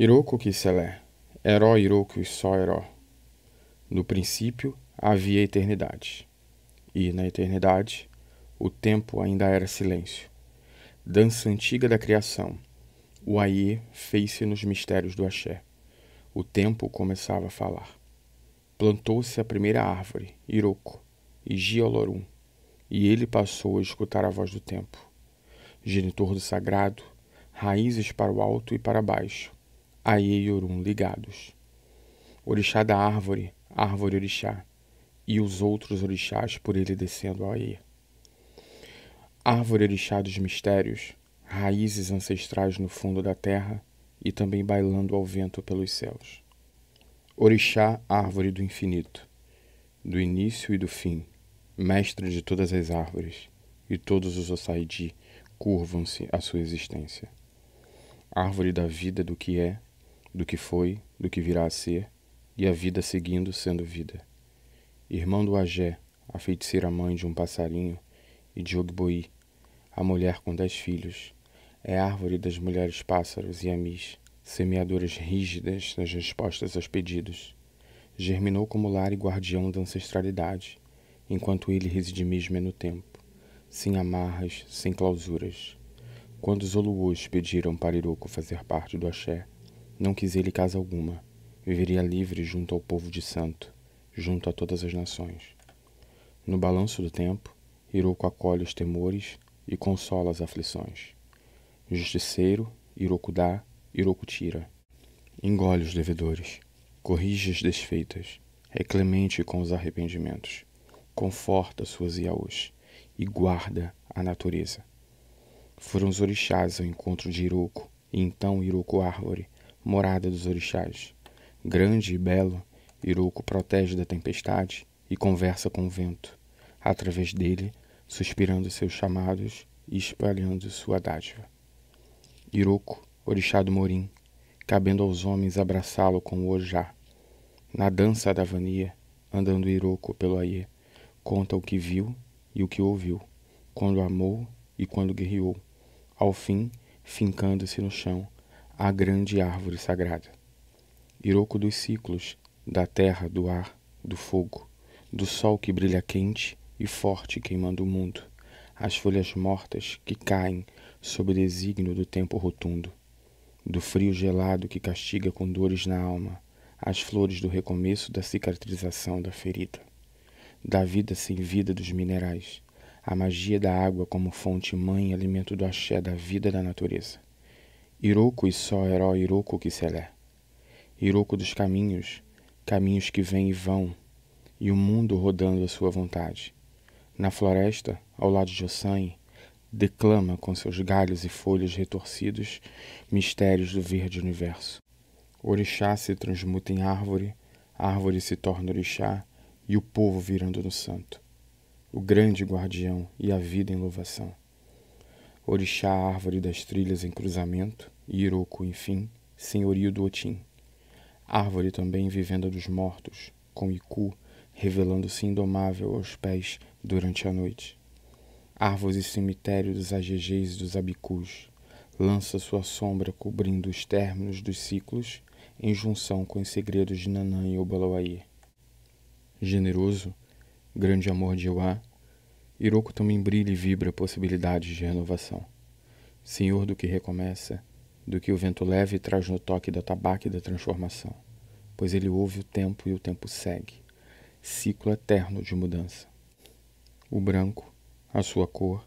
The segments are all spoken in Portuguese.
Iroco-Kiselé, herói Iroko e só herói. No princípio havia eternidade, e na eternidade o tempo ainda era silêncio. Dança antiga da criação, o Aie fez-se nos mistérios do Axé. O tempo começava a falar. Plantou-se a primeira árvore, Iroko e Giolorum, e ele passou a escutar a voz do tempo. Genitor do sagrado, raízes para o alto e para baixo e Orum ligados. Orixá da árvore, árvore orixá, e os outros orixás por ele descendo a Ie. Árvore orixá dos mistérios, raízes ancestrais no fundo da terra e também bailando ao vento pelos céus. Orixá, árvore do infinito, do início e do fim, mestre de todas as árvores, e todos os Osaidi curvam-se à sua existência. Árvore da vida do que é do que foi, do que virá a ser, e a vida seguindo sendo vida. Irmão do Agé, a feiticeira mãe de um passarinho, e de Ogboí, a mulher com dez filhos, é árvore das mulheres pássaros e amis, semeadoras rígidas nas respostas aos pedidos. Germinou como lar e guardião da ancestralidade, enquanto ele reside mesmo é no tempo, sem amarras, sem clausuras. Quando os Oluôs pediram para Iroko fazer parte do axé, não quis ele casa alguma. Viveria livre junto ao povo de santo, junto a todas as nações. No balanço do tempo, Hiroko acolhe os temores e consola as aflições. Justiceiro, Hiroko dá, Hiroko tira. Engole os devedores, corrige as desfeitas, é clemente com os arrependimentos, conforta suas iaús e guarda a natureza. Foram os orixás ao encontro de Hiroko, e então Hiroko Árvore, morada dos orixás. Grande e belo, Iroco protege da tempestade e conversa com o vento, através dele, suspirando seus chamados e espalhando sua dádiva. Iroco, orixá do morim, cabendo aos homens abraçá-lo com o ojá. Na dança da vania, andando Iroco pelo aie, conta o que viu e o que ouviu, quando amou e quando guerreou, ao fim, fincando-se no chão, a grande árvore sagrada. Iroco dos ciclos, da terra, do ar, do fogo, do sol que brilha quente e forte queimando o mundo, as folhas mortas que caem sob o desígnio do tempo rotundo, do frio gelado que castiga com dores na alma, as flores do recomeço da cicatrização da ferida, da vida sem vida dos minerais, a magia da água como fonte mãe e alimento do axé da vida da natureza Iroko e só herói Iroko é, Iroko dos caminhos, caminhos que vêm e vão, e o mundo rodando à sua vontade. Na floresta, ao lado de Ossan, declama com seus galhos e folhas retorcidos mistérios do verde universo. Orixá se transmuta em árvore, árvore se torna orixá, e o povo virando no santo. O grande guardião e a vida em louvação orixá árvore das trilhas em cruzamento, Iroco, enfim, senhorio do Otim. Árvore também vivenda dos mortos, com Iku revelando-se indomável aos pés durante a noite. Árvores e cemitério dos agegeis e dos abicus, lança sua sombra cobrindo os términos dos ciclos em junção com os segredos de Nanã e Obaloaí, Generoso, grande amor de Euá, Iroko também brilha e vibra possibilidades de renovação. Senhor do que recomeça, do que o vento leve traz no toque da tabaque e da transformação, pois ele ouve o tempo e o tempo segue, ciclo eterno de mudança. O branco, a sua cor,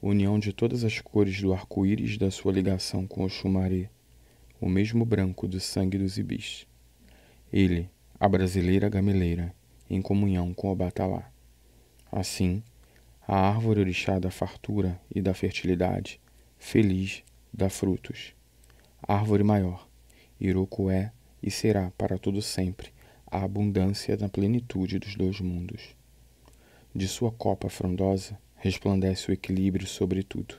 união de todas as cores do arco-íris da sua ligação com o chumaré, o mesmo branco do sangue dos ibis. Ele, a brasileira gameleira, em comunhão com o batalá. Assim, a árvore orixá da fartura e da fertilidade, feliz dá frutos. Árvore maior, Iroco é e será para todo sempre a abundância na plenitude dos dois mundos. De sua copa frondosa resplandece o equilíbrio sobre tudo,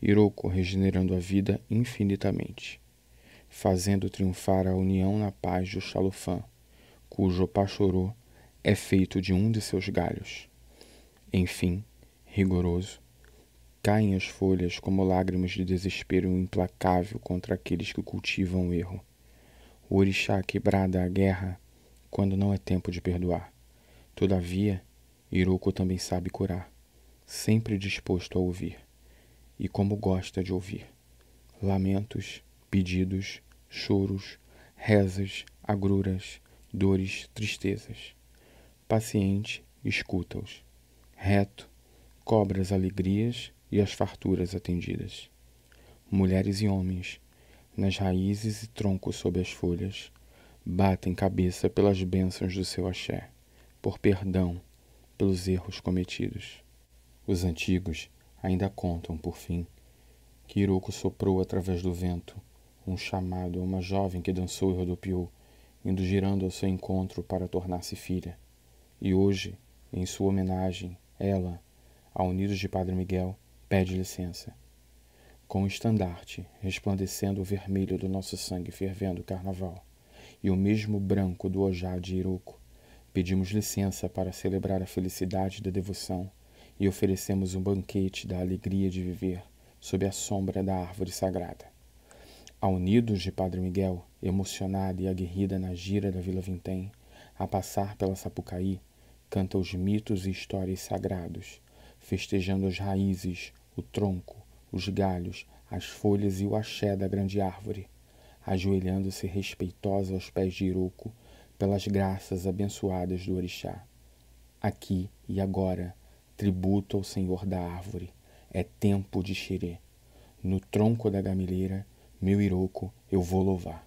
Iroco regenerando a vida infinitamente, fazendo triunfar a união na paz do Xalofã, cujo Pachorô é feito de um de seus galhos. Enfim, rigoroso. Caem as folhas como lágrimas de desespero implacável contra aqueles que cultivam o erro. O orixá quebrada a guerra quando não é tempo de perdoar. Todavia, Iroko também sabe curar, sempre disposto a ouvir. E como gosta de ouvir. Lamentos, pedidos, choros, rezas, agruras, dores, tristezas. Paciente, escuta-os. Reto, cobre as alegrias e as farturas atendidas. Mulheres e homens, nas raízes e troncos sob as folhas, batem cabeça pelas bênçãos do seu axé, por perdão pelos erros cometidos. Os antigos ainda contam, por fim, que Hiroko soprou através do vento um chamado a uma jovem que dançou e rodopiou, indo girando ao seu encontro para tornar-se filha. E hoje, em sua homenagem, ela, a unidos de Padre Miguel, pede licença. Com o estandarte, resplandecendo o vermelho do nosso sangue fervendo carnaval, e o mesmo branco do Ojá de Iroco, pedimos licença para celebrar a felicidade da devoção e oferecemos um banquete da alegria de viver sob a sombra da árvore sagrada. A Unidos de Padre Miguel, emocionada e aguerrida na gira da Vila Vintém, a passar pela Sapucaí, canta os mitos e histórias sagrados festejando as raízes, o tronco, os galhos, as folhas e o axé da grande árvore, ajoelhando-se respeitosa aos pés de Iroco pelas graças abençoadas do orixá. Aqui e agora, tributo ao Senhor da árvore. É tempo de xerê. No tronco da gameleira, meu Iroco, eu vou louvar.